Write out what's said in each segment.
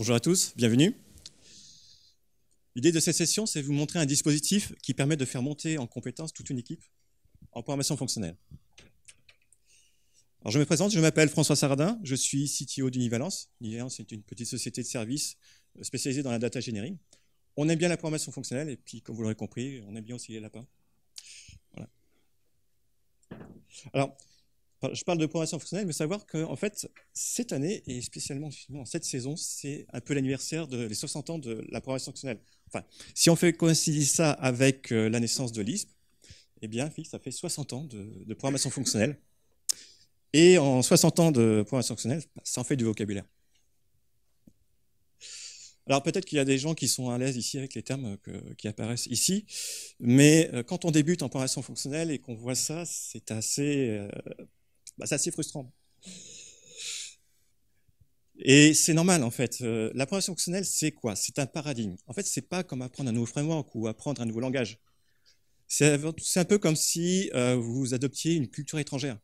Bonjour à tous, bienvenue. L'idée de cette session, c'est de vous montrer un dispositif qui permet de faire monter en compétence toute une équipe en programmation fonctionnelle. Alors je me présente, je m'appelle François Sardin, je suis CTO d'Univalence. Univalence est une petite société de services euh, spécialisée dans la data engineering. On aime bien la programmation fonctionnelle et puis, comme vous l'aurez compris, on aime bien aussi les lapins. Voilà. Alors, je parle de programmation fonctionnelle, mais savoir que, en fait, cette année, et spécialement cette saison, c'est un peu l'anniversaire des 60 ans de la programmation fonctionnelle. Enfin, si on fait coïncider ça avec euh, la naissance de l'ISP, eh bien, ça fait 60 ans de, programmation fonctionnelle. Et en 60 ans de programmation fonctionnelle, bah, ça en fait du vocabulaire. Alors peut-être qu'il y a des gens qui sont à l'aise ici avec les termes euh, qui apparaissent ici, mais euh, quand on débute en programmation fonctionnelle et qu'on voit ça, c'est assez bah, c'est assez frustrant. Et c'est normal en fait. Euh, la programmation fonctionnelle, c'est quoi C'est un paradigme. En fait, ce n'est pas comme apprendre un nouveau framework ou apprendre un nouveau langage. C'est un peu comme si euh, vous adoptiez une culture étrangère.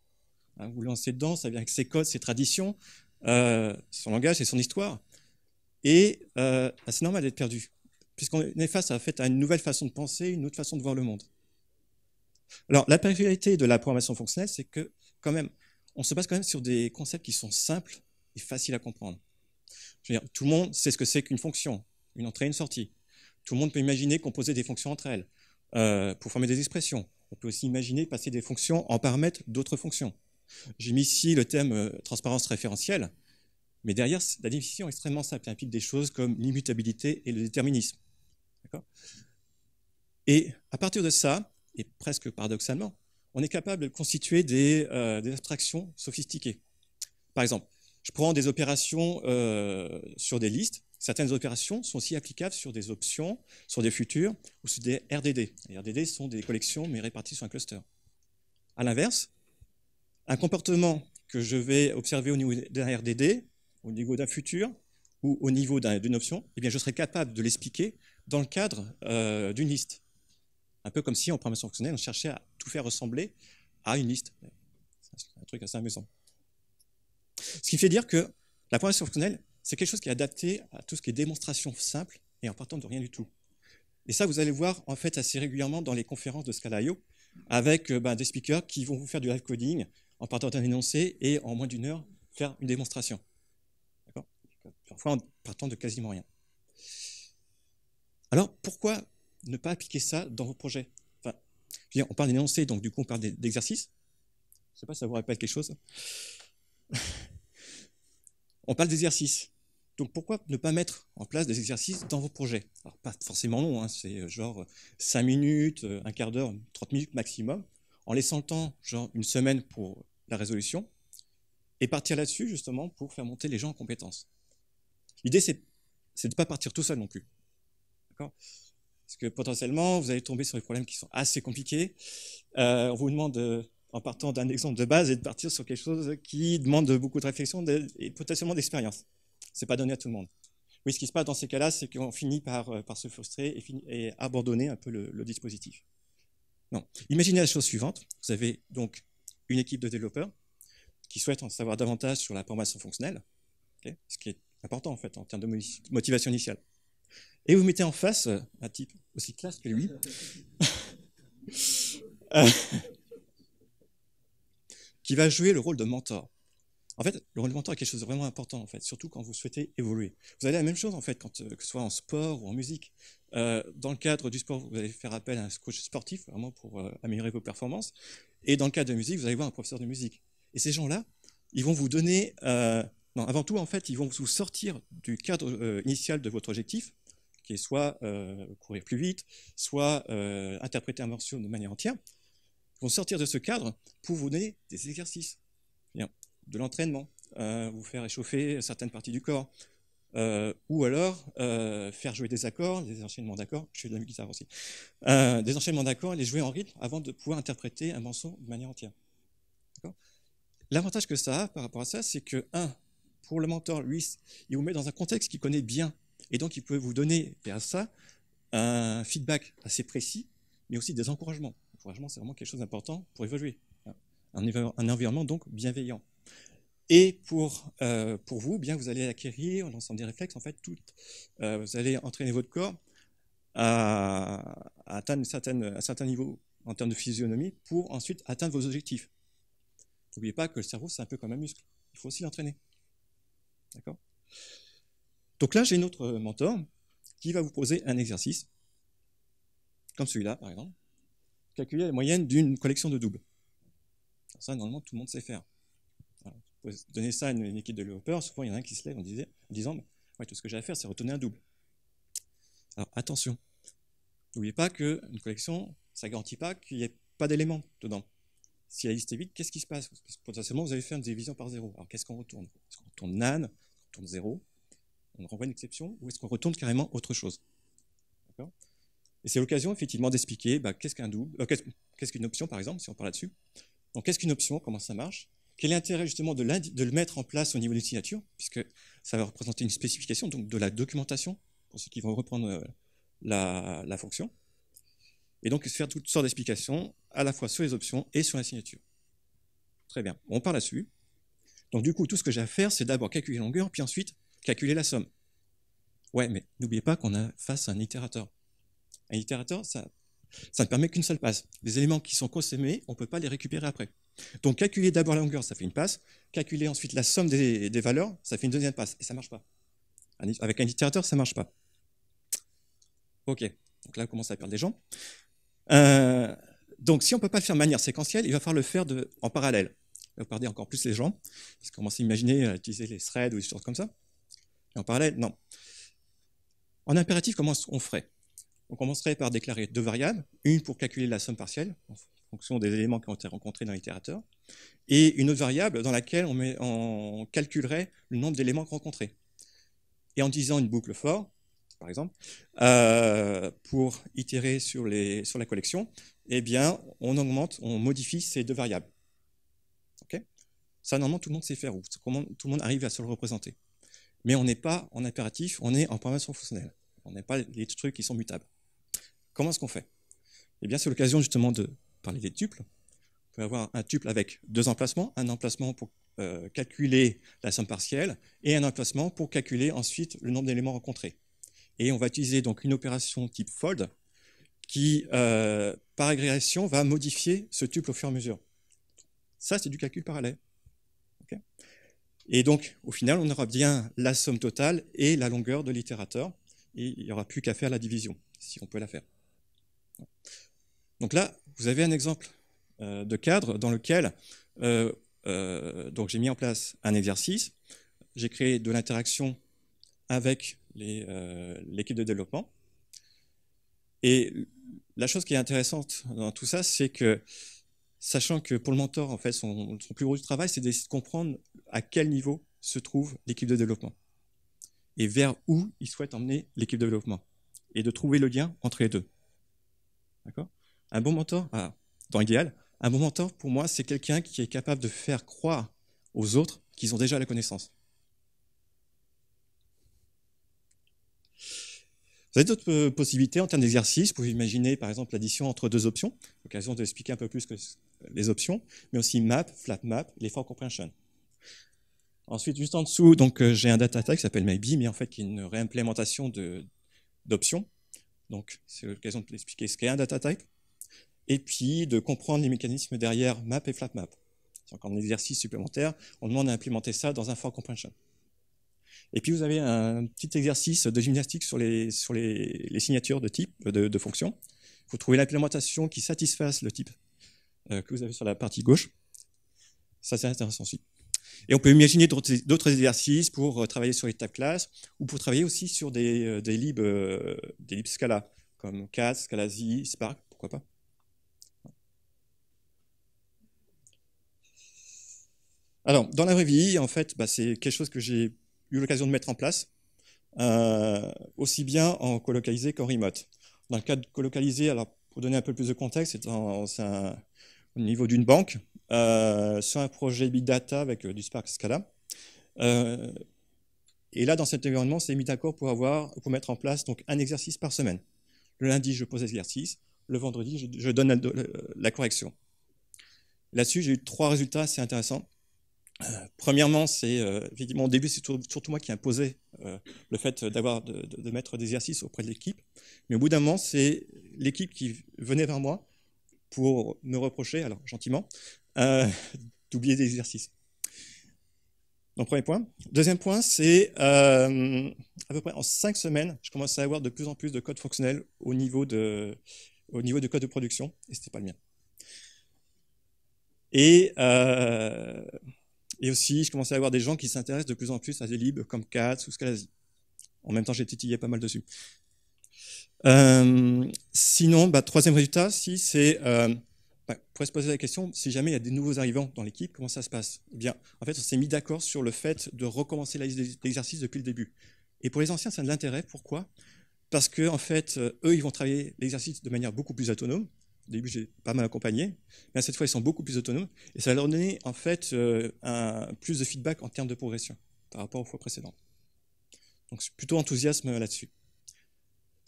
Hein, vous lancez dedans, ça vient avec ses codes, ses traditions, euh, son langage et son histoire. Et c'est normal d'être perdu, puisqu'on est face à, à une nouvelle façon de penser, une autre façon de voir le monde. Alors, la particularité de la programmation fonctionnelle, c'est que quand même, on se base quand même sur des concepts qui sont simples et faciles à comprendre. tout le monde sait ce que c'est qu'une fonction, une entrée et une sortie. Tout le monde peut imaginer composer des fonctions entre elles euh, pour former des expressions. On peut aussi imaginer passer des fonctions en paramètres d'autres fonctions. J'ai mis ici le thème euh, transparence référentielle, mais derrière, la définition est extrêmement simple. Elle implique des choses comme l'immutabilité et le déterminisme. Et à partir de ça, et presque paradoxalement, on est capable de constituer euh, des, abstractions sophistiquées. Par exemple, je prends des opérations euh, sur des listes. Certaines opérations sont aussi applicables sur des options, sur des futurs ou sur des RDD. Les RDD sont des collections mais réparties sur un cluster. À l'inverse, un comportement que je vais observer au niveau d'un RDD, au niveau d'un futur ou au niveau d'une option, eh bien, je serai capable de l'expliquer dans le cadre euh, d'une liste. Un peu comme si en programmation fonctionnelle, on cherchait à tout faire ressembler à une liste. C'est un truc assez amusant. Ce qui fait dire que la programmation fonctionnelle, c'est quelque chose qui est adapté à tout ce qui est démonstration simple et en partant de rien du tout. Et ça, vous allez voir en fait assez régulièrement dans les conférences de Scala.io avec euh, ben, des speakers qui vont vous faire du live coding en partant d'un énoncé et en moins d'une heure faire une démonstration. Parfois en partant de quasiment rien. Alors pourquoi ne pas appliquer ça dans vos projets Enfin, on parle d'énoncé, donc du coup, on parle d'exercice. Je ne sais pas si ça vous rappelle quelque chose. on parle d'exercice. Donc pourquoi ne pas mettre en place des exercices dans vos projets Alors pas forcément long, hein, c'est euh, genre 5 euh, minutes, euh, un quart d'heure, 30 minutes maximum, en laissant le temps, genre une semaine pour la résolution, et partir là-dessus justement pour faire monter les gens en compétences. L'idée, c'est de ne pas partir tout seul non plus. D'accord parce que potentiellement, vous allez tomber sur des problèmes qui sont assez compliqués. Euh, on vous demande, euh, en partant d'un exemple de base, et de partir sur quelque chose qui demande beaucoup de réflexion et potentiellement d'expérience. Ce n'est pas donné à tout le monde. Oui, ce qui se passe dans ces cas-là, c'est qu'on finit par, euh, par, se frustrer et, abandonner un peu le, dispositif. Non. Imaginez la chose suivante. Vous avez donc une équipe de développeurs qui souhaitent en savoir davantage sur la formation fonctionnelle, ce qui est important en fait en termes de motivation initiale. Et vous mettez en face euh, un type aussi classe que lui, euh, qui va jouer le rôle de mentor. En fait, le rôle de mentor est quelque chose de vraiment important, en fait, surtout quand vous souhaitez évoluer. Vous avez la même chose, en fait, quand, euh, que ce soit en sport ou en musique. dans le cadre du sport, vous allez faire appel à un coach sportif, vraiment pour améliorer vos performances. Et dans le cadre de la musique, vous allez voir un professeur de musique. Et ces gens-là, ils vont vous donner... non, avant tout, en fait, ils vont vous sortir du cadre initial de votre objectif qui est soit euh, courir plus vite, soit euh, interpréter un morceau de manière entière, vont sortir de ce cadre pour vous donner des exercices, de l'entraînement, euh, vous faire échauffer certaines parties du corps, ou alors faire jouer des accords, des enchaînements d'accords, je suis de la guitare aussi, des enchaînements d'accords et les jouer en rythme avant de pouvoir interpréter un morceau de manière entière. L'avantage que ça a par rapport à ça, c'est que, un, pour le mentor, lui, il vous met dans un contexte qu'il connaît bien, et donc, il peut vous donner, à eh ça, un feedback assez précis, mais aussi des encouragements. L'encouragement, c'est vraiment quelque chose d'important pour évoluer. Un, environnement donc bienveillant. Et pour, euh, pour vous, eh bien, vous allez acquérir l'ensemble des réflexes, en fait, euh, vous allez entraîner votre corps à, atteindre un certain niveau en termes de physionomie pour ensuite atteindre vos objectifs. N'oubliez pas que le cerveau, c'est un peu comme un muscle. Il faut aussi l'entraîner. D'accord donc là, j'ai autre mentor qui va vous poser un exercice, comme celui-là par exemple, calculer la moyenne d'une collection de doubles. Ça, normalement, tout le monde sait faire. vous pouvez donner ça à une, équipe de développeurs, souvent il y en a un qui se lève en, disait, disant bah, Tout ce que j'ai à faire, c'est retourner un double. Alors attention, n'oubliez pas qu'une collection, ça ne garantit pas qu'il n'y ait pas d'éléments dedans. Si la liste est vide, qu'est-ce qui se passe potentiellement, vous allez faire une division par zéro. Alors qu'est-ce qu'on retourne Est-ce qu'on retourne nan Est-ce qu'on retourne zéro on renvoie une exception ou est-ce qu'on retourne carrément autre chose Et c'est l'occasion effectivement d'expliquer bah, qu'est-ce qu'un double, euh, qu'est-ce qu'une option par exemple, si on parle là-dessus. Donc qu'est-ce qu'une option, comment ça marche Quel est l'intérêt justement de, le mettre en place au niveau de signature, puisque ça va représenter une spécification, donc de la documentation, pour ceux qui vont reprendre euh, la, fonction. Et donc faire toutes sortes d'explications, à la fois sur les options et sur la signature. Très bien, on parle là-dessus. Donc du coup, tout ce que j'ai à faire, c'est d'abord calculer la longueur, puis ensuite calculer la somme. Ouais, mais n'oubliez pas qu'on a face à un itérateur. Un itérateur, ça, ça ne permet qu'une seule passe. Les éléments qui sont consommés, on ne peut pas les récupérer après. Donc calculer d'abord la longueur, ça fait une passe. Calculer ensuite la somme des, valeurs, ça fait une deuxième passe. Et ça ne marche pas. Avec un itérateur, ça ne marche pas. OK. Donc là, on commence à perdre des gens. Euh, donc si on ne peut pas le faire de manière séquentielle, il va falloir le faire en parallèle. Vous perdez encore plus les gens, parce qu'on commence à imaginer utiliser les threads ou des choses comme ça en parallèle, non. En impératif, comment on ferait On commencerait par déclarer deux variables, une pour calculer la somme partielle, en fonction des éléments qui ont été rencontrés dans l'itérateur, et une autre variable dans laquelle on, met, calculerait le nombre d'éléments rencontrés. Et en disant une boucle fort, par exemple, euh, pour itérer sur, les, sur, la collection, eh bien, on augmente, on modifie ces deux variables. ça, normalement, tout le monde sait faire, ou tout le monde arrive à se le représenter mais on n'est pas en impératif, on est en programmation fonctionnelle. On n'est pas les trucs qui sont mutables. Comment est-ce qu'on fait Eh bien, c'est l'occasion justement de parler des tuples. On peut avoir un tuple avec deux emplacements, un emplacement pour euh, calculer la somme partielle et un emplacement pour calculer ensuite le nombre d'éléments rencontrés. Et on va utiliser donc une opération type fold qui, euh, par agrégation, va modifier ce tuple au fur et à mesure. Ça, c'est du calcul parallèle. Et donc, au final, on aura bien la somme totale et la longueur de l'itérateur. Et il n'y aura plus qu'à faire la division, si on peut la faire. Donc là, vous avez un exemple euh, de cadre dans lequel euh, euh, donc j'ai mis en place un exercice, j'ai créé de l'interaction avec l'équipe de développement. Et la chose qui est intéressante dans tout ça, c'est que sachant que pour le mentor, en fait, son, son plus gros travail, c'est d'essayer de comprendre à quel niveau se trouve l'équipe de développement et vers où ils souhaitent emmener l'équipe de développement et de trouver le lien entre les deux. D'accord Un bon mentor, ah, dans l'idéal, un bon mentor pour moi, c'est quelqu'un qui est capable de faire croire aux autres qu'ils ont déjà la connaissance. Vous avez d'autres euh, possibilités en termes d'exercice. Vous pouvez imaginer, par exemple, l'addition entre deux options. L'occasion d'expliquer un peu plus que les options, mais aussi map, flat map, l'effort comprehension. Ensuite, juste en dessous, donc euh, j'ai un data type qui s'appelle maybe, mais en fait qui est une réimplémentation d'options. Donc c'est l'occasion de expliquer ce qu'est un data type et puis de comprendre les mécanismes derrière map et flat map. C'est exercice supplémentaire. On demande à implémenter ça dans un for comprehension. Et puis vous avez un petit exercice de gymnastique sur les, sur les, signatures de type, euh, de, fonction. Vous trouvez l'implémentation qui satisfasse le type euh, que vous avez sur la partie gauche. Ça, c'est intéressant aussi. Et on peut imaginer d'autres exercices pour euh, travailler sur les tables classes ou pour travailler aussi sur des, euh, des libs, euh, des Scala, comme CAS, scalaz, Spark, pourquoi pas. Alors, dans la vraie vie, en fait, bah, c'est quelque chose que j'ai eu l'occasion de mettre en place, aussi bien en colocalisé qu'en remote. Dans le cas de colocalisé, alors, pour donner un peu plus de contexte, c'est un, au niveau d'une banque euh, sur un projet Big Data avec euh, du Spark Scala. Euh, et là, dans cet environnement, c'est mis d'accord pour, avoir, pour mettre en place donc, un exercice par semaine. Le lundi, je pose l'exercice. Le vendredi, je, donne la, correction. Là-dessus, j'ai eu trois résultats assez intéressants. Euh, premièrement, c'est évidemment au début, c'est surtout moi qui imposais le fait d'avoir de, mettre des exercices auprès de l'équipe. Mais au bout d'un moment, c'est l'équipe qui venait vers moi pour me reprocher, alors gentiment, euh, d'oublier des exercices. Donc premier point. Deuxième point, c'est euh, à peu près en cinq semaines, je commençais à avoir de plus en plus de codes fonctionnels au niveau de, au niveau du code de production, et ce n'était pas le mien. Et, euh, et aussi, je commençais à avoir des gens qui s'intéressent de plus en plus à des libres comme Katz ou Scalazi. En même temps, j'ai titillé pas mal dessus. Euh, sinon, bah, troisième résultat, si c'est on euh, bah, pourrait se poser la question, si jamais il y a des nouveaux arrivants dans l'équipe, comment ça se passe eh bien, en fait, on s'est mis d'accord sur le fait de recommencer la liste d'exercices depuis le début. Et pour les anciens, ça a de l'intérêt. Pourquoi Parce que, en fait, euh, eux, ils vont travailler l'exercice de manière beaucoup plus autonome. Au début, j'ai pas mal accompagné. Mais cette fois, ils sont beaucoup plus autonomes. Et ça va leur donner, en fait, un, plus de feedback en termes de progression par rapport aux fois précédentes. Donc, je suis plutôt enthousiasme là-dessus.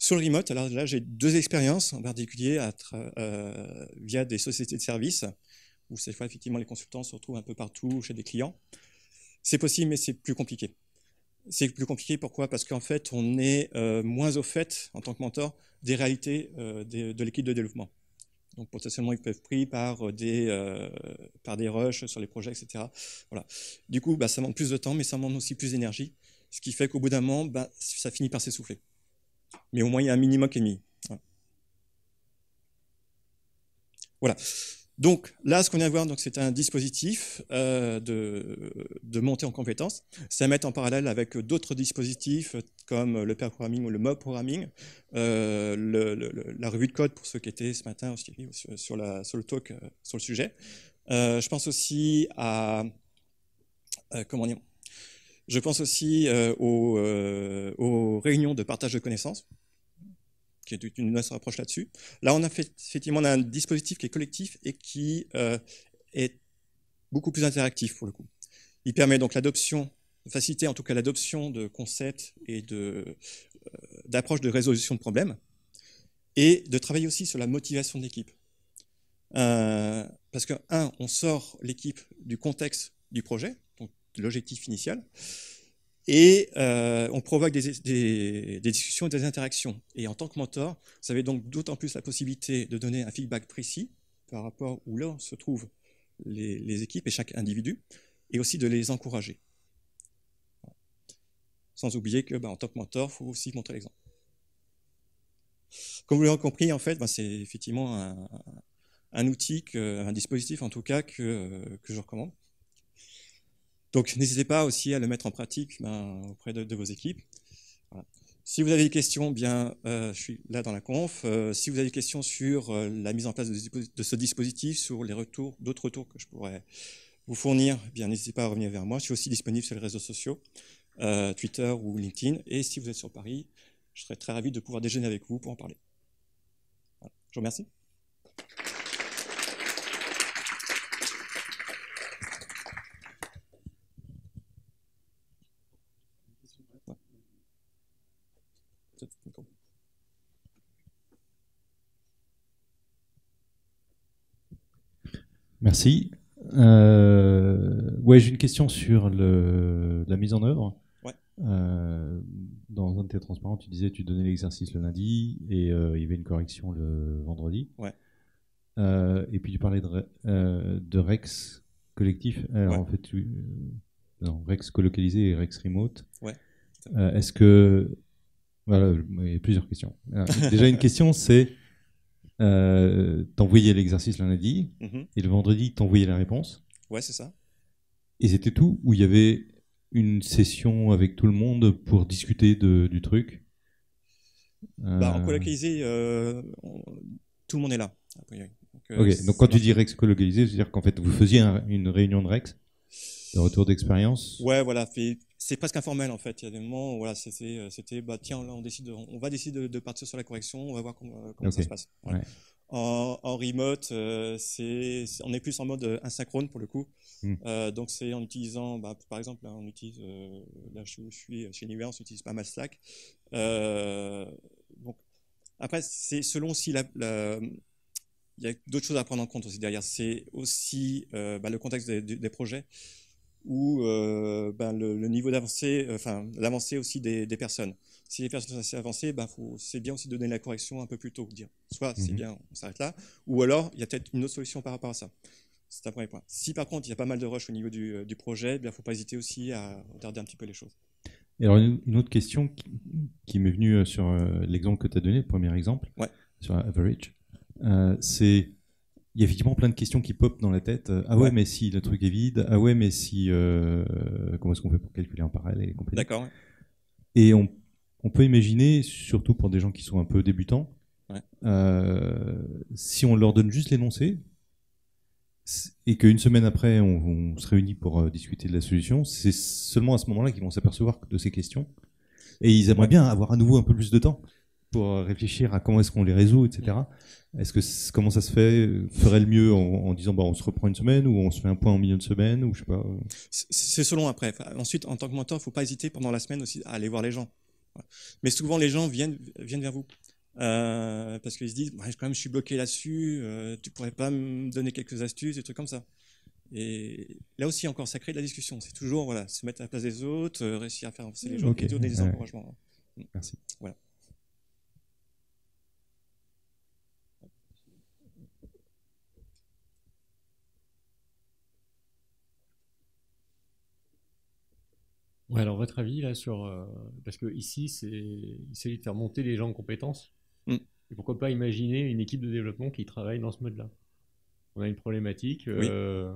Sur le remote, alors là, j'ai deux expériences en particulier à euh, via des sociétés de services, où cette fois, effectivement, les consultants se retrouvent un peu partout chez des clients. C'est possible, mais c'est plus compliqué. C'est plus compliqué, pourquoi Parce qu'en fait, on est euh, moins au fait, en tant que mentor, des réalités euh, de l'équipe de développement. Donc potentiellement, ils peuvent être pris par des, par des rushs sur les projets, etc. Voilà. Du coup, bah, ça demande plus de temps, mais ça demande aussi plus d'énergie, ce qui fait qu'au bout d'un moment, bah, ça finit par s'essouffler mais au moins il y a un minimum qui est mis. Voilà. Donc là, ce qu'on vient de voir, c'est un dispositif euh, de, de, montée en compétences. Ça met en parallèle avec d'autres dispositifs euh, comme le pair programming ou le mob programming, euh, la revue de code pour ceux qui étaient ce matin sur, la, sur, le talk sur le sujet. je pense aussi à comment Je pense aussi aux réunions de partage de connaissances qui est une autre approche là-dessus. Là, on a effectivement un dispositif qui est collectif et qui euh, est beaucoup plus interactif pour le coup. Il permet donc l'adoption, faciliter en tout cas l'adoption de concepts et euh, d'approches de, de résolution de problèmes, et de travailler aussi sur la motivation de l'équipe. Euh, parce que, un, on sort l'équipe du contexte du projet, donc l'objectif initial, et euh, on provoque des, discussions et des interactions. Et en tant que mentor, vous avez donc d'autant plus la possibilité de donner un feedback précis par rapport où là se trouvent les, équipes et chaque individu, et aussi de les encourager. Sans oublier que, bah, en tant que mentor, il faut aussi montrer l'exemple. Comme vous l'avez compris, en fait, bah, c'est effectivement un, outil, un dispositif en tout cas que je recommande. Donc n'hésitez pas aussi à le mettre en pratique ben, auprès de, vos équipes. Voilà. Si vous avez des questions, bien, euh, je suis là dans la conf. Euh, si vous avez des questions sur euh, la mise en place de, ce dispositif, sur les retours, d'autres retours que je pourrais vous fournir, eh bien n'hésitez pas à revenir vers moi. Je suis aussi disponible sur les réseaux sociaux, euh, Twitter ou LinkedIn. Et si vous êtes sur Paris, je serais très ravi de pouvoir déjeuner avec vous pour en parler. Voilà. Je vous remercie. Merci. Euh, ouais, j'ai une question sur la mise en œuvre. Euh, dans un de tes tu disais tu donnais l'exercice le lundi et euh, il y avait une correction le vendredi. et puis tu parlais de, Rex collectif. en fait, Rex colocalisé et Rex remote. Est-ce que voilà, il y a plusieurs questions. déjà, une question, c'est euh, t'envoyer l'exercice lundi, mhm. et le vendredi, t'envoyer la réponse. Ouais, c'est ça. Et c'était tout Ou il y avait une session avec tout le monde pour discuter du truc bah, En euh, colocalisé, euh, tout le monde est là. Donc, ok, donc quand tu dis Rex colocalisé, c'est-à-dire qu'en fait, vous faisiez une réunion de Rex de retour d'expérience Ouais, voilà. Fait, c'est presque informel en fait. Il y a des moments où voilà, euh, c'était, bah, tiens, là, on décide, on, va décider de, partir sur la correction, on va voir comment, euh, ça se passe. En, remote, euh, c'est, on est plus en mode asynchrone pour le coup. Hmm. donc c'est en utilisant, bah, par exemple, là, on utilise, je suis chez univers on utilise pas mal Slack. donc après, c'est selon si la, il y a d'autres choses à prendre en compte aussi derrière. C'est aussi bah, le contexte des projets ou euh, ben, le, niveau d'avancée, euh, enfin l'avancée aussi des, personnes. Si les personnes sont assez avancées, ben, c'est bien aussi de donner la correction un peu plus tôt, dire soit c'est mhm. bien, on s'arrête là, ou alors il y a peut-être une autre solution par rapport à ça. C'est un premier point. Si par contre il y a pas mal de rush au niveau du, euh, projet, il ben, ne faut pas hésiter aussi à regarder un petit peu les choses. Et alors une autre question qui, m'est venue sur l'exemple que tu as donné, le premier exemple, sur Average, c'est il y a effectivement plein de questions qui popent dans la tête. Euh, ah ouais, mais si le truc est vide. Ah ouais, mais si. Euh, comment est-ce qu'on fait pour calculer en parallèle et D'accord. Et on, peut imaginer, surtout pour des gens qui sont un peu débutants, euh, si on leur donne juste l'énoncé et qu'une semaine après, on, se réunit pour discuter de la solution, c'est seulement à ce moment-là qu'ils vont s'apercevoir de ces questions et ils aimeraient bien avoir à nouveau un peu plus de temps pour réfléchir à comment est-ce qu'on les résout, etc. Mm. Est-ce que comment ça se fait ferait le mieux en, disant bah on se reprend une semaine ou on se fait un point en milieu de semaine ou je sais pas. Euh. C'est selon après. Ensuite, en tant que mentor, il faut pas hésiter pendant la semaine aussi à aller voir les gens. Mais souvent les gens viennent viennent vers vous. Euh, parce qu'ils se disent, bah, quand même, je suis bloqué là-dessus, tu euh, tu pourrais pas me donner quelques astuces, des trucs comme ça. Et là aussi, encore, ça crée de la discussion. C'est toujours voilà, se mettre à la place des autres, réussir à faire avancer les gens, et donner des encouragements. Merci. Voilà. alors votre avis là sur euh, parce que ici c'est s'agit de faire monter les gens en compétences. Mm. Et pourquoi pas imaginer une équipe de développement qui travaille dans ce mode-là. On a une problématique, euh,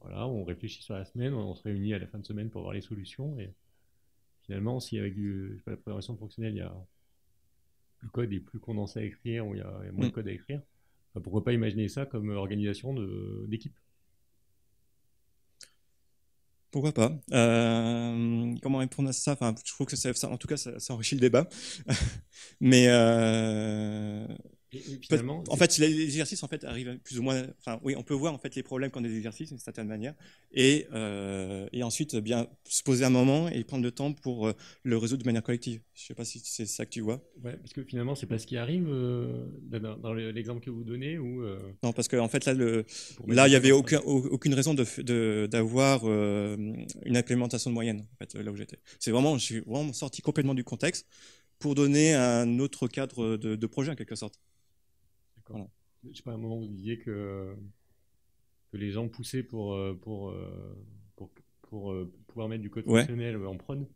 voilà, on réfléchit sur la semaine, on, se réunit à la fin de semaine pour voir les solutions et finalement si avec du, la programmation fonctionnelle il y a le code est plus condensé à écrire ou il y a, moins mm. de code à écrire, pourquoi pas imaginer ça comme organisation d'équipe. Pourquoi pas euh, Comment répondre à ça enfin, Je trouve que ça, en tout cas, ça, enrichit le débat. Mais euh, en fait, les exercices en fait arrivent plus ou moins. Enfin, oui, on peut voir en fait les problèmes quand des exercices d'une certaine manière, et, euh, et ensuite euh, bien se poser un moment et prendre le temps pour euh, le résoudre de manière collective. Je ne sais pas si c'est ça que tu vois. Ouais, parce que finalement, c'est pas ce qui arrive dans, l'exemple que vous donnez ou. Non, parce qu'en en fait là, le, là, il y avait aucun, aucune raison d'avoir une implémentation de moyenne. En fait, là où j'étais, c'est vraiment, je suis vraiment sorti complètement du contexte pour donner un autre cadre de projet en quelque sorte. Je ne sais pas, à un moment, vous disiez que, que les gens poussaient pour, euh, euh, pour, pour, pour, euh, pouvoir mettre du code fonctionnel en prône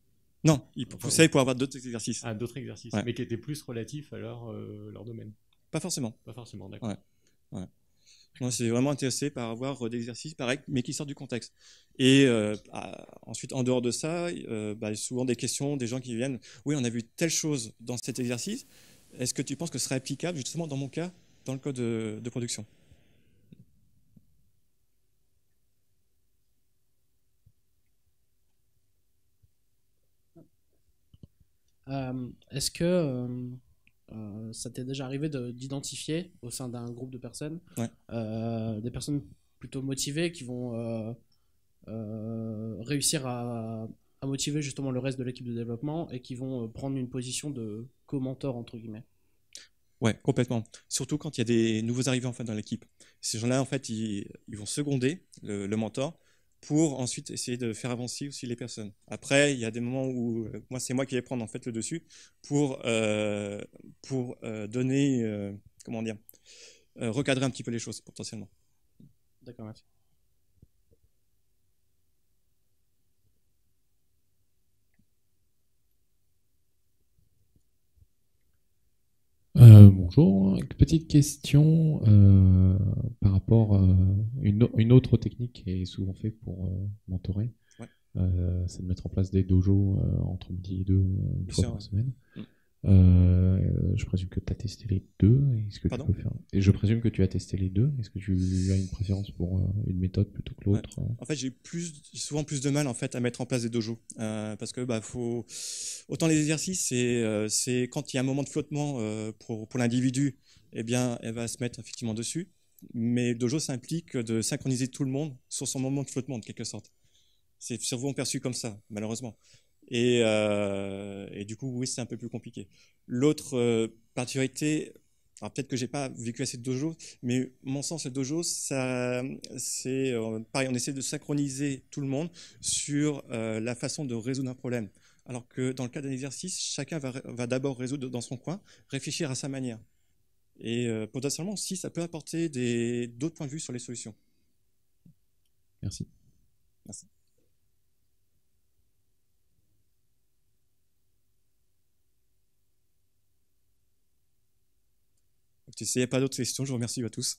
Non, ils poussaient pour avoir d'autres exercices. Ah, d'autres exercices, mais qui étaient plus relatifs à leur, leur domaine. Pas forcément. Pas forcément, d'accord. Ouais. Moi, c'est vraiment intéressé par avoir des exercices pareils, mais qui sortent du contexte. Et ensuite, en dehors de ça, y a bah, souvent des questions des gens qui viennent Oui, on a vu telle chose dans cet exercice. Est-ce que tu penses que ce serait applicable justement dans mon cas dans le code de, production. Euh, est-ce que euh, euh, ça t'est déjà arrivé d'identifier au sein d'un groupe de personnes des personnes plutôt motivées qui vont réussir à, motiver justement le reste de l'équipe de développement et qui vont prendre une position de co-mentor entre guillemets Ouais, complètement. Surtout quand il y a des nouveaux arrivés en fait dans l'équipe. Ces gens-là, en fait, ils, vont seconder le, mentor pour ensuite essayer de faire avancer aussi les personnes. Après, il y a des moments où euh, moi, c'est moi qui vais prendre en fait le dessus pour euh, pour euh, donner comment dire recadrer un petit peu les choses potentiellement. D'accord, merci. bonjour. Petite question euh, par rapport à euh, une, autre technique qui est souvent faite pour euh, mentorer. c'est de mettre en place des dojos entre midi et deux une fois par semaine. Mm. Euh, je présume que tu as testé les deux. Est-ce que tu peux faire... Et je présume que tu as testé les deux. Est-ce que tu as une préférence pour euh, une méthode plutôt que l'autre En fait, j'ai plus, souvent plus de mal en fait à mettre en place des dojos euh, parce que bah faut autant les exercices c'est c'est quand il y a un moment de flottement pour, pour l'individu, et eh bien elle va se mettre effectivement dessus. Mais dojo, ça implique de synchroniser tout le monde sur son moment de flottement de quelque sorte. C'est souvent perçu comme ça, malheureusement. Et, euh, du coup, oui, c'est un peu plus compliqué. L'autre euh, particularité, alors peut-être que j'ai pas vécu assez de dojo, mais mon sens, le dojo, ça, c'est euh, pareil, on essaie de synchroniser tout le monde sur euh, la façon de résoudre un problème. Alors que dans le cas d'un exercice, chacun va, va d'abord résoudre dans son coin, réfléchir à sa manière. Et potentiellement aussi, ça peut apporter d'autres points de vue sur les solutions. Merci. Merci. Si s'il n'y a pas d'autres questions, je vous remercie à tous.